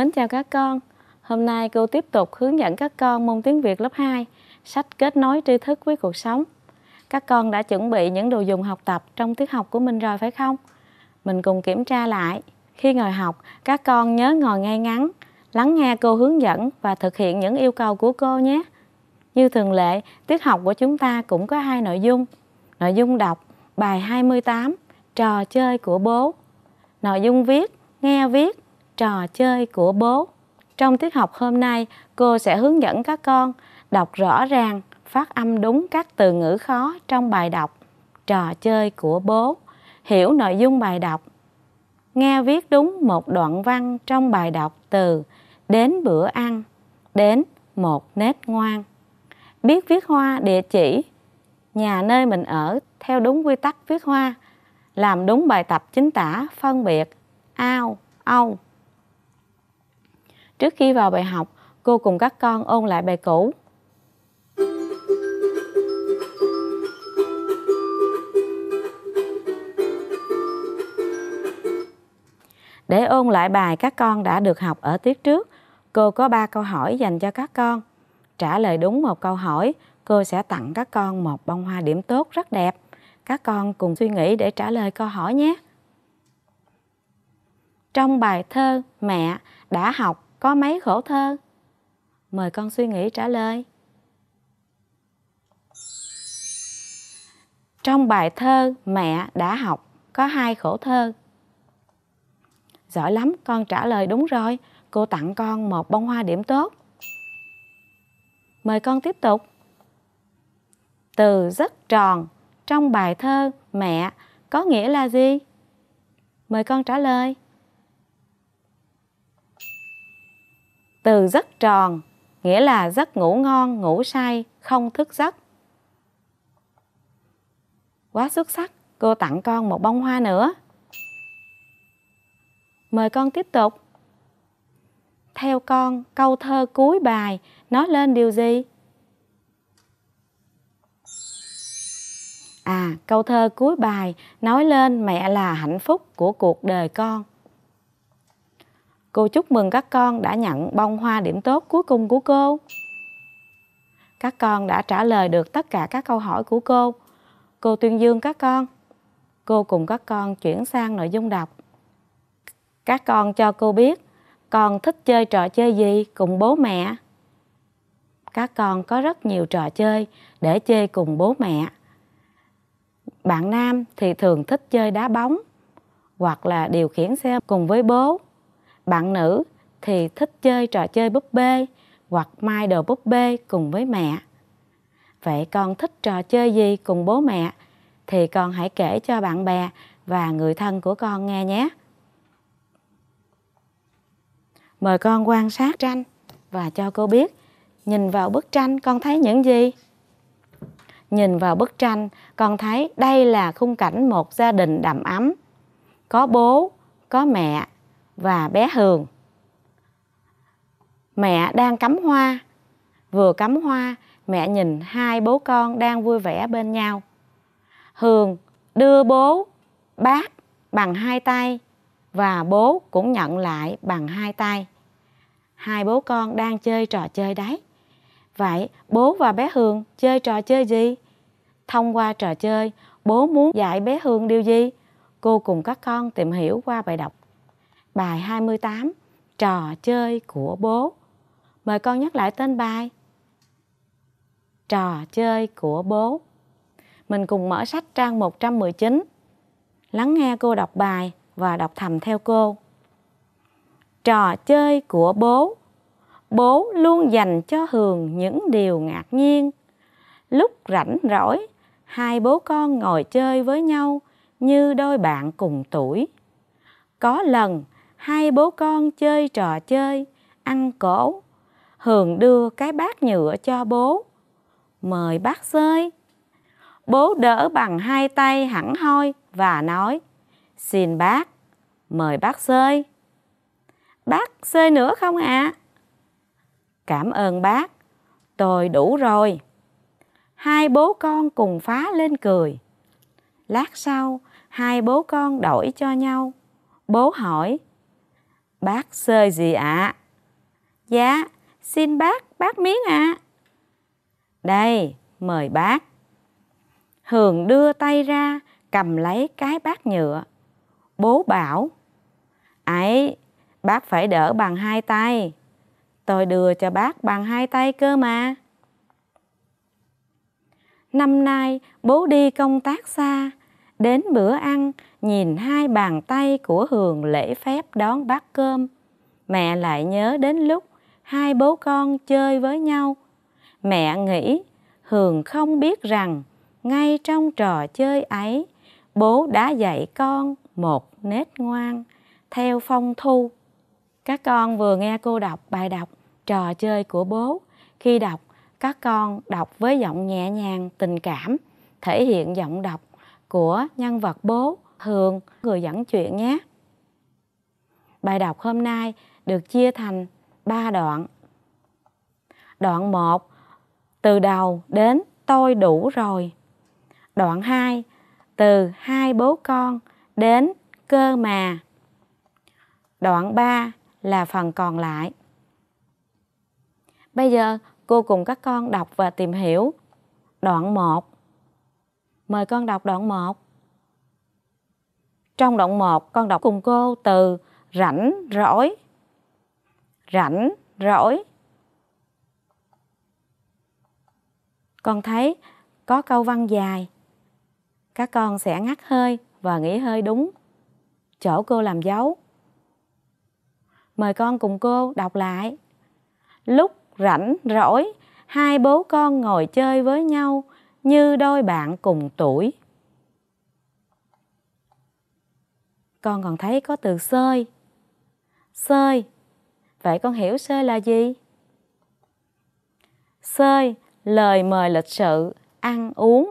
Mến chào các con. Hôm nay cô tiếp tục hướng dẫn các con môn tiếng Việt lớp 2, sách kết nối tri thức với cuộc sống. Các con đã chuẩn bị những đồ dùng học tập trong tiết học của mình rồi phải không? Mình cùng kiểm tra lại. Khi ngồi học, các con nhớ ngồi ngay ngắn, lắng nghe cô hướng dẫn và thực hiện những yêu cầu của cô nhé. Như thường lệ, tiết học của chúng ta cũng có hai nội dung. Nội dung đọc bài 28, trò chơi của bố. Nội dung viết, nghe viết trò chơi của bố. Trong tiết học hôm nay, cô sẽ hướng dẫn các con đọc rõ ràng, phát âm đúng các từ ngữ khó trong bài đọc Trò chơi của bố, hiểu nội dung bài đọc. Nghe viết đúng một đoạn văn trong bài đọc từ đến bữa ăn, đến một nét ngoan. Biết viết hoa địa chỉ, nhà nơi mình ở theo đúng quy tắc viết hoa, làm đúng bài tập chính tả phân biệt ao, âu. Trước khi vào bài học, cô cùng các con ôn lại bài cũ. Để ôn lại bài các con đã được học ở tiết trước, cô có 3 câu hỏi dành cho các con. Trả lời đúng một câu hỏi, cô sẽ tặng các con một bông hoa điểm tốt rất đẹp. Các con cùng suy nghĩ để trả lời câu hỏi nhé. Trong bài thơ Mẹ đã học có mấy khổ thơ mời con suy nghĩ trả lời trong bài thơ mẹ đã học có hai khổ thơ giỏi lắm con trả lời đúng rồi cô tặng con một bông hoa điểm tốt mời con tiếp tục từ rất tròn trong bài thơ mẹ có nghĩa là gì mời con trả lời từ giấc tròn nghĩa là giấc ngủ ngon, ngủ say, không thức giấc. Quá xuất sắc, cô tặng con một bông hoa nữa. Mời con tiếp tục. Theo con, câu thơ cuối bài nói lên điều gì? À, câu thơ cuối bài nói lên mẹ là hạnh phúc của cuộc đời con. Cô chúc mừng các con đã nhận bông hoa điểm tốt cuối cùng của cô. Các con đã trả lời được tất cả các câu hỏi của cô. Cô tuyên dương các con. Cô cùng các con chuyển sang nội dung đọc. Các con cho cô biết con thích chơi trò chơi gì cùng bố mẹ. Các con có rất nhiều trò chơi để chơi cùng bố mẹ. Bạn nam thì thường thích chơi đá bóng hoặc là điều khiển xe cùng với bố bạn nữ thì thích chơi trò chơi búp bê hoặc mai đồ búp bê cùng với mẹ vậy con thích trò chơi gì cùng bố mẹ thì con hãy kể cho bạn bè và người thân của con nghe nhé mời con quan sát tranh và cho cô biết nhìn vào bức tranh con thấy những gì nhìn vào bức tranh con thấy đây là khung cảnh một gia đình đầm ấm có bố có mẹ và bé Hường. Mẹ đang cắm hoa, vừa cắm hoa, mẹ nhìn hai bố con đang vui vẻ bên nhau. Hường đưa bố bác bằng hai tay và bố cũng nhận lại bằng hai tay. Hai bố con đang chơi trò chơi đấy. Vậy bố và bé Hương chơi trò chơi gì? Thông qua trò chơi, bố muốn dạy bé Hương điều gì? Cô cùng các con tìm hiểu qua bài đọc Bài 28 Trò chơi của bố Mời con nhắc lại tên bài Trò chơi của bố Mình cùng mở sách trang 119 Lắng nghe cô đọc bài và đọc thầm theo cô Trò chơi của bố Bố luôn dành cho Hường những điều ngạc nhiên Lúc rảnh rỗi Hai bố con ngồi chơi với nhau như đôi bạn cùng tuổi. Có lần hai bố con chơi trò chơi ăn cổ hường đưa cái bát nhựa cho bố mời bác xơi bố đỡ bằng hai tay hẳn hoi và nói xin bác mời bác xơi bác xơi nữa không ạ à? cảm ơn bác tôi đủ rồi hai bố con cùng phá lên cười lát sau hai bố con đổi cho nhau bố hỏi Bác xơi gì ạ? À? Dạ, xin bác, bác miếng ạ. À. Đây, mời bác. Hường đưa tay ra, cầm lấy cái bát nhựa. Bố bảo, ấy, bác phải đỡ bằng hai tay. Tôi đưa cho bác bằng hai tay cơ mà. Năm nay, bố đi công tác xa, đến bữa ăn nhìn hai bàn tay của hường lễ phép đón bát cơm mẹ lại nhớ đến lúc hai bố con chơi với nhau mẹ nghĩ hường không biết rằng ngay trong trò chơi ấy bố đã dạy con một nết ngoan theo phong thu các con vừa nghe cô đọc bài đọc trò chơi của bố khi đọc các con đọc với giọng nhẹ nhàng tình cảm thể hiện giọng đọc của nhân vật bố thường người dẫn chuyện nhé. Bài đọc hôm nay được chia thành 3 đoạn. Đoạn 1 từ đầu đến tôi đủ rồi. Đoạn 2 từ hai bố con đến cơ mà. Đoạn 3 là phần còn lại. Bây giờ cô cùng các con đọc và tìm hiểu. Đoạn 1 Mời con đọc đoạn 1. Trong đoạn 1, con đọc cùng cô từ rảnh rỗi. Rảnh rỗi. Con thấy có câu văn dài. Các con sẽ ngắt hơi và nghỉ hơi đúng. Chỗ cô làm dấu. Mời con cùng cô đọc lại. Lúc rảnh rỗi, hai bố con ngồi chơi với nhau như đôi bạn cùng tuổi. Con còn thấy có từ sơi. Sơi. Vậy con hiểu sơi là gì? Sơi, lời mời lịch sự, ăn uống.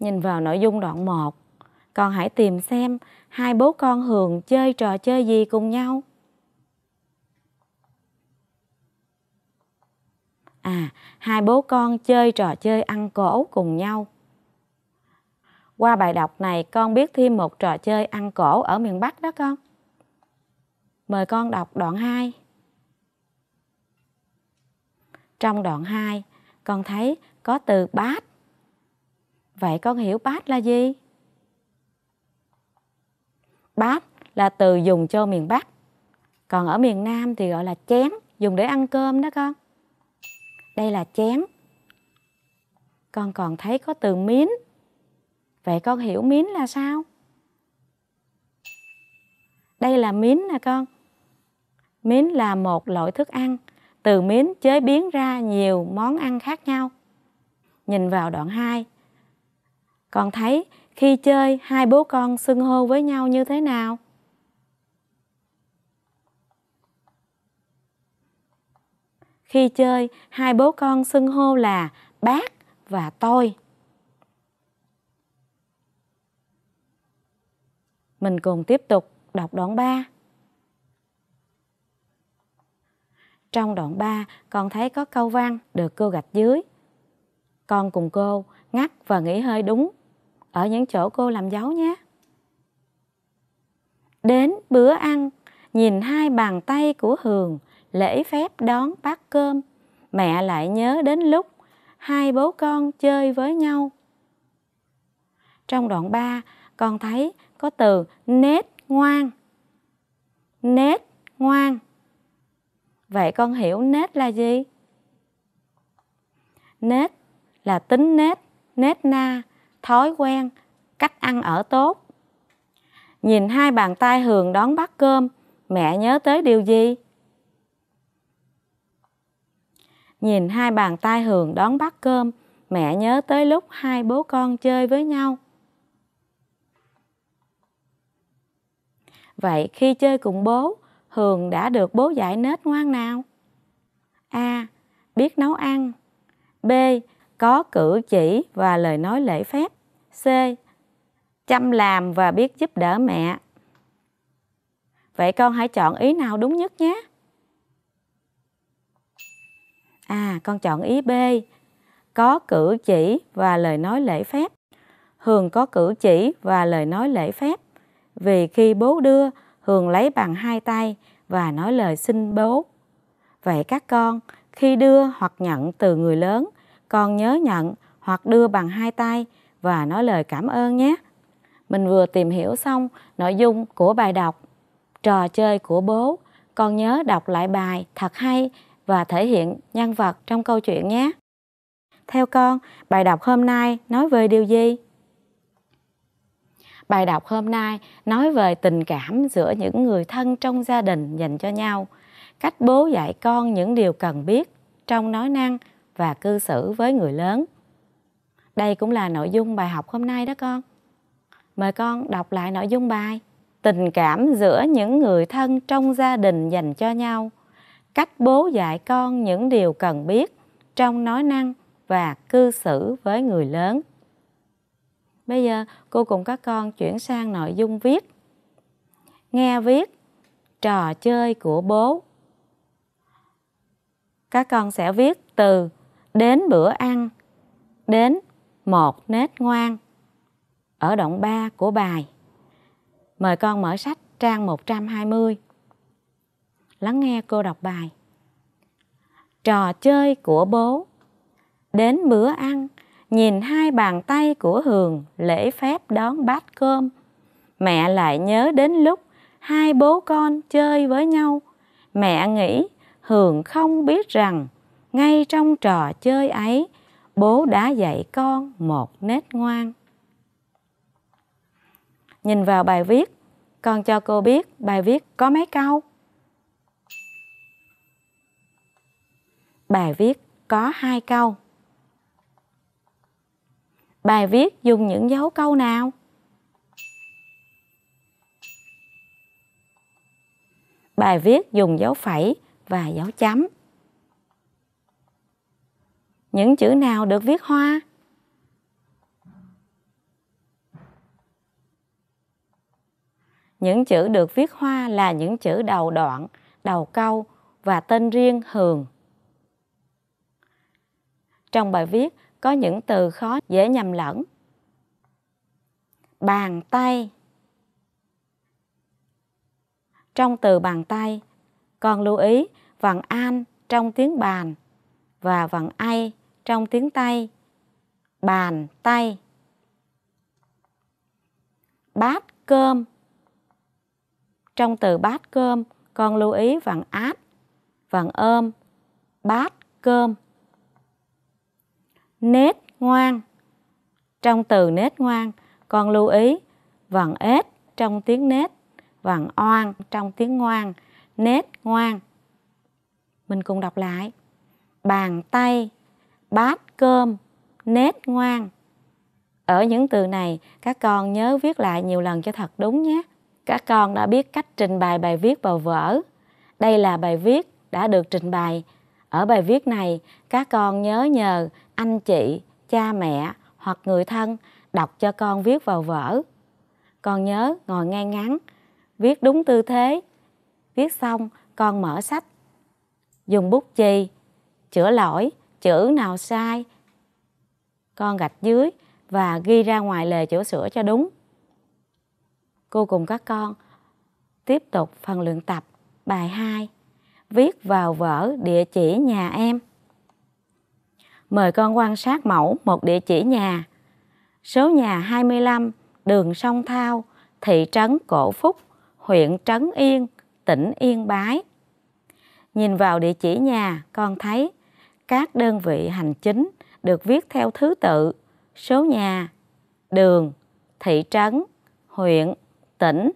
Nhìn vào nội dung đoạn 1, con hãy tìm xem hai bố con Hường chơi trò chơi gì cùng nhau. à hai bố con chơi trò chơi ăn cổ cùng nhau qua bài đọc này con biết thêm một trò chơi ăn cổ ở miền Bắc đó con. Mời con đọc đoạn 2. Trong đoạn 2, con thấy có từ bát. Vậy con hiểu bát là gì? Bát là từ dùng cho miền Bắc. Còn ở miền Nam thì gọi là chén, dùng để ăn cơm đó con đây là chén con còn thấy có từ miến vậy con hiểu miến là sao đây là miến nè con miến là một loại thức ăn từ miến chế biến ra nhiều món ăn khác nhau nhìn vào đoạn 2 con thấy khi chơi hai bố con xưng hô với nhau như thế nào Khi chơi, hai bố con xưng hô là bác và tôi. Mình cùng tiếp tục đọc đoạn 3. Trong đoạn 3, con thấy có câu văn được cô gạch dưới. Con cùng cô ngắt và nghỉ hơi đúng ở những chỗ cô làm dấu nhé. Đến bữa ăn, nhìn hai bàn tay của Hường lễ phép đón bát cơm mẹ lại nhớ đến lúc hai bố con chơi với nhau trong đoạn 3 con thấy có từ nết ngoan nết ngoan vậy con hiểu nết là gì nết là tính nết nết na thói quen cách ăn ở tốt nhìn hai bàn tay hường đón bát cơm mẹ nhớ tới điều gì nhìn hai bàn tay Hường đón bát cơm, mẹ nhớ tới lúc hai bố con chơi với nhau. Vậy khi chơi cùng bố, Hường đã được bố dạy nết ngoan nào? A. Biết nấu ăn B. Có cử chỉ và lời nói lễ phép C. Chăm làm và biết giúp đỡ mẹ Vậy con hãy chọn ý nào đúng nhất nhé. À, con chọn ý B. Có cử chỉ và lời nói lễ phép. Hường có cử chỉ và lời nói lễ phép. Vì khi bố đưa, Hường lấy bằng hai tay và nói lời xin bố. Vậy các con, khi đưa hoặc nhận từ người lớn, con nhớ nhận hoặc đưa bằng hai tay và nói lời cảm ơn nhé. Mình vừa tìm hiểu xong nội dung của bài đọc Trò chơi của bố. Con nhớ đọc lại bài thật hay và thể hiện nhân vật trong câu chuyện nhé. Theo con, bài đọc hôm nay nói về điều gì? Bài đọc hôm nay nói về tình cảm giữa những người thân trong gia đình dành cho nhau, cách bố dạy con những điều cần biết trong nói năng và cư xử với người lớn. Đây cũng là nội dung bài học hôm nay đó con. Mời con đọc lại nội dung bài. Tình cảm giữa những người thân trong gia đình dành cho nhau cách bố dạy con những điều cần biết trong nói năng và cư xử với người lớn. Bây giờ cô cùng các con chuyển sang nội dung viết. Nghe viết trò chơi của bố. Các con sẽ viết từ đến bữa ăn đến một nết ngoan ở đoạn 3 của bài. Mời con mở sách trang 120 lắng nghe cô đọc bài. Trò chơi của bố Đến bữa ăn, nhìn hai bàn tay của Hường lễ phép đón bát cơm. Mẹ lại nhớ đến lúc hai bố con chơi với nhau. Mẹ nghĩ Hường không biết rằng ngay trong trò chơi ấy, bố đã dạy con một nét ngoan. Nhìn vào bài viết, con cho cô biết bài viết có mấy câu. Bài viết có hai câu. Bài viết dùng những dấu câu nào? Bài viết dùng dấu phẩy và dấu chấm. Những chữ nào được viết hoa? Những chữ được viết hoa là những chữ đầu đoạn, đầu câu và tên riêng hường. Trong bài viết có những từ khó dễ nhầm lẫn. Bàn tay Trong từ bàn tay, con lưu ý vần an trong tiếng bàn và vần ai trong tiếng tay. Bàn tay Bát cơm Trong từ bát cơm, con lưu ý vần át, vần ôm, bát cơm nết ngoan. Trong từ nết ngoan, con lưu ý vần ết trong tiếng nết, vần oan trong tiếng ngoan, nết ngoan. Mình cùng đọc lại. Bàn tay, bát cơm, nết ngoan. Ở những từ này, các con nhớ viết lại nhiều lần cho thật đúng nhé. Các con đã biết cách trình bày bài viết vào vở. Đây là bài viết đã được trình bày. Ở bài viết này, các con nhớ nhờ anh chị, cha mẹ hoặc người thân đọc cho con viết vào vở. Con nhớ ngồi ngay ngắn, viết đúng tư thế. Viết xong, con mở sách. Dùng bút chì, chữa lỗi, chữ nào sai. Con gạch dưới và ghi ra ngoài lề chỗ sửa cho đúng. Cô cùng các con tiếp tục phần luyện tập bài 2. Viết vào vở địa chỉ nhà em mời con quan sát mẫu một địa chỉ nhà. Số nhà 25, đường Sông Thao, thị trấn Cổ Phúc, huyện Trấn Yên, tỉnh Yên Bái. Nhìn vào địa chỉ nhà, con thấy các đơn vị hành chính được viết theo thứ tự số nhà, đường, thị trấn, huyện, tỉnh.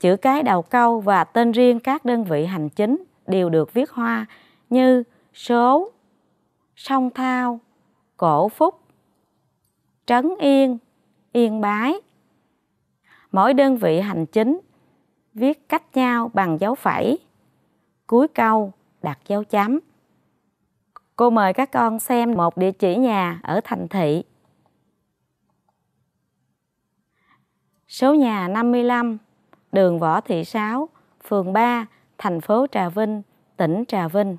Chữ cái đầu câu và tên riêng các đơn vị hành chính đều được viết hoa như số, Song Thao, Cổ Phúc, Trấn Yên, Yên Bái. Mỗi đơn vị hành chính viết cách nhau bằng dấu phẩy, cuối câu đặt dấu chấm. Cô mời các con xem một địa chỉ nhà ở thành thị. Số nhà 55, đường Võ Thị Sáu, phường 3, thành phố Trà Vinh, tỉnh Trà Vinh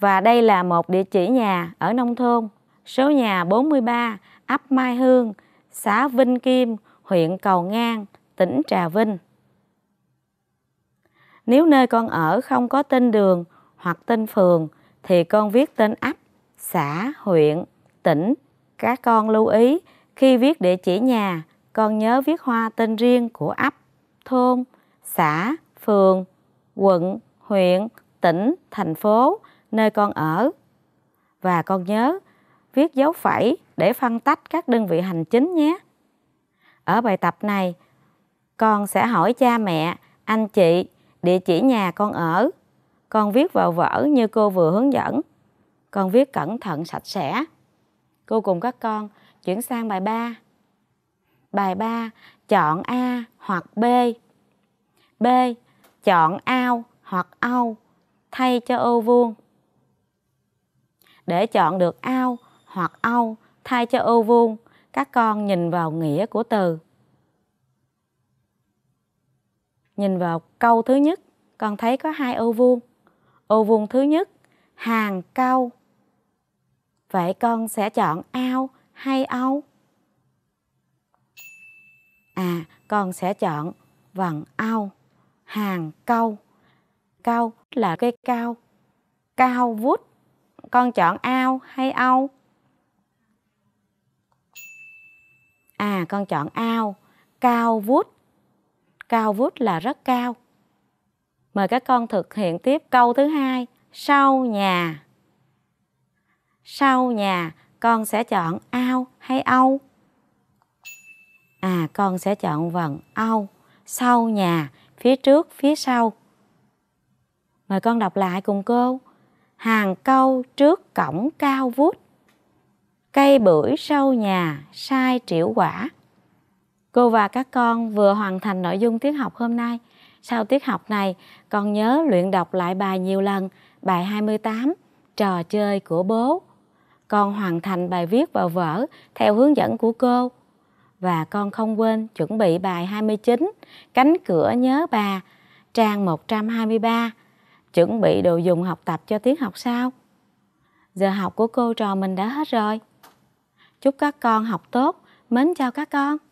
và đây là một địa chỉ nhà ở nông thôn, số nhà 43, ấp Mai Hương, xã Vinh Kim, huyện Cầu Ngang, tỉnh Trà Vinh. Nếu nơi con ở không có tên đường hoặc tên phường thì con viết tên ấp, xã, huyện, tỉnh. Các con lưu ý khi viết địa chỉ nhà, con nhớ viết hoa tên riêng của ấp, thôn, xã, phường, quận, huyện, tỉnh, thành phố nơi con ở. Và con nhớ viết dấu phẩy để phân tách các đơn vị hành chính nhé. Ở bài tập này, con sẽ hỏi cha mẹ, anh chị địa chỉ nhà con ở. Con viết vào vở như cô vừa hướng dẫn. Con viết cẩn thận sạch sẽ. Cô cùng các con chuyển sang bài 3. Bài 3, chọn A hoặc B. B, chọn ao hoặc âu thay cho ô vuông để chọn được ao hoặc âu thay cho ô vuông các con nhìn vào nghĩa của từ nhìn vào câu thứ nhất con thấy có hai ô vuông ô vuông thứ nhất hàng câu vậy con sẽ chọn ao hay âu à con sẽ chọn vần ao hàng câu câu là cây cao cao vút con chọn ao hay âu à con chọn ao cao vút cao vút là rất cao mời các con thực hiện tiếp câu thứ hai sau nhà sau nhà con sẽ chọn ao hay âu à con sẽ chọn vần âu sau nhà phía trước phía sau mời con đọc lại cùng cô hàng câu trước cổng cao vút cây bưởi sau nhà sai triệu quả cô và các con vừa hoàn thành nội dung tiết học hôm nay sau tiết học này con nhớ luyện đọc lại bài nhiều lần bài 28 trò chơi của bố con hoàn thành bài viết vào vở theo hướng dẫn của cô và con không quên chuẩn bị bài 29 cánh cửa nhớ bà trang 123 chuẩn bị đồ dùng học tập cho tiết học sau. Giờ học của cô trò mình đã hết rồi. Chúc các con học tốt, mến chào các con.